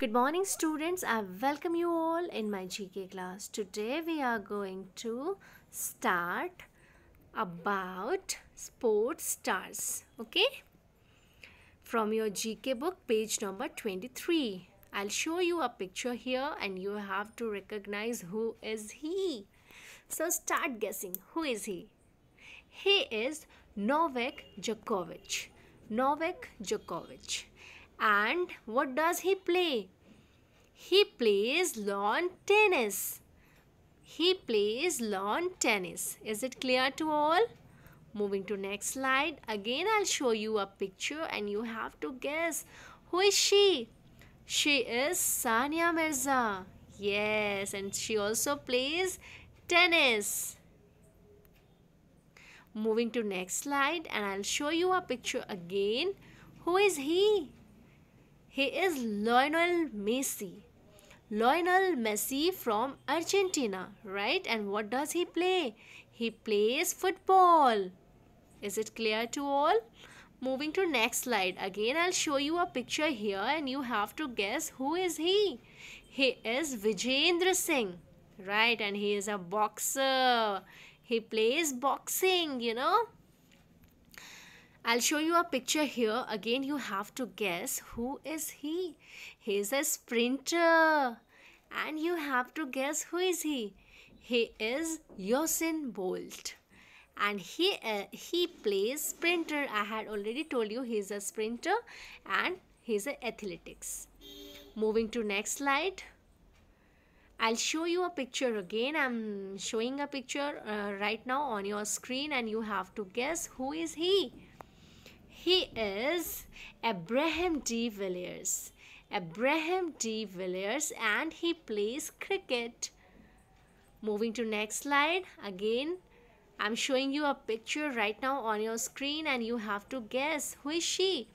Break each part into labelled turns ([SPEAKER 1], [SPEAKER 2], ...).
[SPEAKER 1] Good morning students. I welcome you all in my GK class. Today we are going to start about sports stars. Okay? From your GK book page number 23. I'll show you a picture here and you have to recognize who is he. So start guessing. Who is he? He is Novak Djokovic. Novak Djokovic. And what does he play? He plays lawn tennis. He plays lawn tennis. Is it clear to all? Moving to next slide. Again, I'll show you a picture and you have to guess. Who is she? She is Sania Mirza. Yes, and she also plays tennis. Moving to next slide and I'll show you a picture again. Who is he? He is Lionel Messi. Lionel Messi from Argentina, right? And what does he play? He plays football. Is it clear to all? Moving to next slide. Again, I'll show you a picture here and you have to guess who is he? He is Vijendra Singh, right? And he is a boxer. He plays boxing, you know. I'll show you a picture here. Again, you have to guess who is he. He is a sprinter. And you have to guess who is he. He is Usain Bolt. And he, uh, he plays sprinter. I had already told you he is a sprinter and he is athletics. Moving to next slide. I'll show you a picture again. I'm showing a picture uh, right now on your screen and you have to guess who is he. He is Abraham D. Villiers. Abraham D. Villiers and he plays cricket. Moving to next slide. Again, I'm showing you a picture right now on your screen and you have to guess who is she?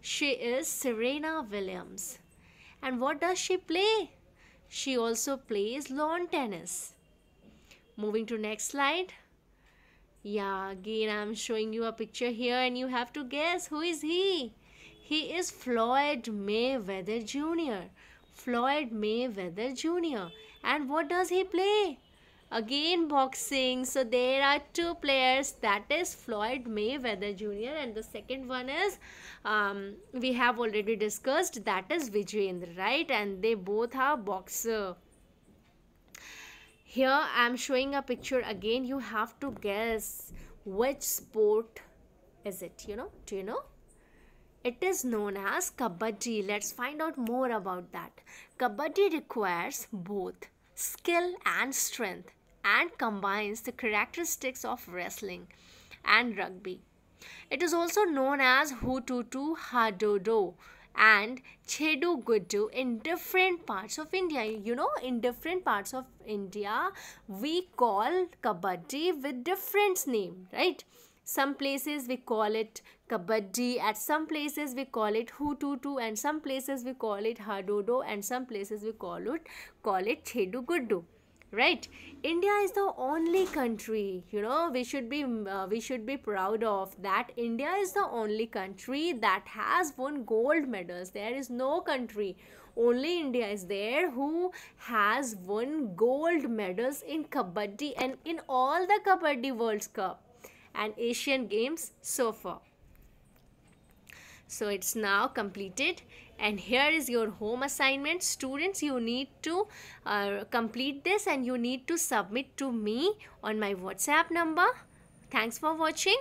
[SPEAKER 1] She is Serena Williams. And what does she play? She also plays lawn tennis. Moving to next slide. Yeah, again, I'm showing you a picture here and you have to guess who is he? He is Floyd Mayweather Jr. Floyd Mayweather Jr. And what does he play? Again, boxing. So there are two players. That is Floyd Mayweather Jr. And the second one is, um, we have already discussed, that is Vijayendra, right? And they both are boxer here i'm showing a picture again you have to guess which sport is it you know do you know it is known as kabaddi let's find out more about that kabaddi requires both skill and strength and combines the characteristics of wrestling and rugby it is also known as hututu hadodo and chedu guddu in different parts of India. You know, in different parts of India, we call kabaddi with different name, right? Some places we call it kabaddi, at some places we call it hututu, and some places we call it hadodo, and some places we call it call it chedu guddu right india is the only country you know we should be mm, uh, we should be proud of that india is the only country that has won gold medals there is no country only india is there who has won gold medals in kabaddi and in all the kabaddi world cup and asian games so far so it's now completed and here is your home assignment. Students, you need to uh, complete this and you need to submit to me on my WhatsApp number. Thanks for watching.